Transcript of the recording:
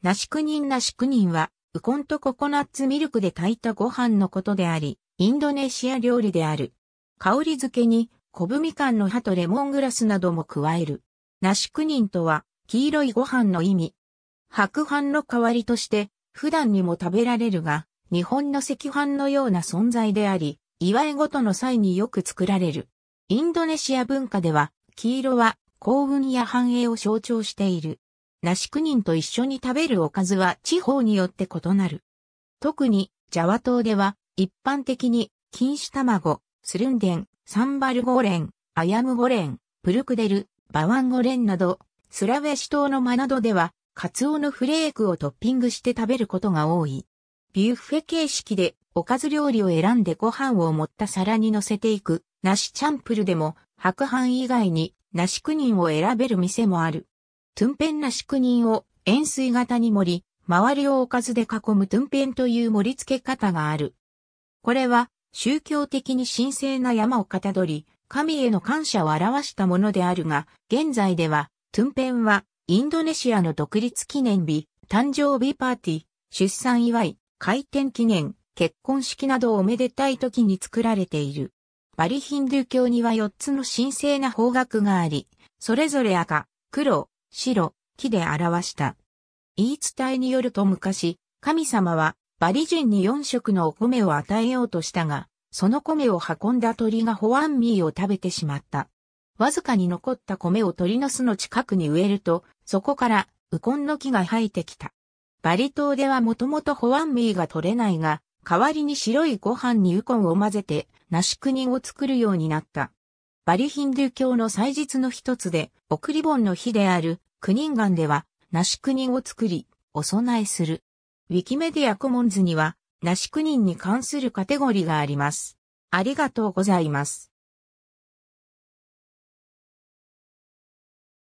ナシクニンナシクニンは、ウコンとココナッツミルクで炊いたご飯のことであり、インドネシア料理である。香り付けに、コブみかんの葉とレモングラスなども加える。ナシクニンとは、黄色いご飯の意味。白飯の代わりとして、普段にも食べられるが、日本の赤飯のような存在であり、祝いごとの際によく作られる。インドネシア文化では、黄色は幸運や繁栄を象徴している。梨9人と一緒に食べるおかずは地方によって異なる。特に、ジャワ島では、一般的に、錦糸卵、スルンデン、サンバルゴレン、アヤムゴレン、プルクデル、バワンゴレンなど、スラウェシ島の間などでは、カツオのフレークをトッピングして食べることが多い。ビュッフェ形式でおかず料理を選んでご飯を盛った皿に乗せていく、ナシチャンプルでも、白飯以外に、ナシクニを選べる店もある。トゥンペンな宿人を円錐型に盛り、周りをおかずで囲むトゥンペンという盛り付け方がある。これは宗教的に神聖な山をかたどり、神への感謝を表したものであるが、現在では、トゥンペンは、インドネシアの独立記念日、誕生日パーティー、出産祝い、開店記念、結婚式などをおめでたい時に作られている。バリヒンドゥー教には4つの神聖な方角があり、それぞれ赤、黒、白、木で表した。言い伝えによると昔、神様はバリ人に四色のお米を与えようとしたが、その米を運んだ鳥がホワンミーを食べてしまった。わずかに残った米を鳥の巣の近くに植えると、そこからウコンの木が生えてきた。バリ島ではもともとホワンミーが取れないが、代わりに白いご飯にウコンを混ぜて、ナシクニを作るようになった。バリヒンドゥー教の祭日の一つで、送り盆の日である、クニンガンでは、ナシクニンを作り、お供えする。ウィキメディアコモンズには、ナシクニンに関するカテゴリーがあります。ありがとうございます。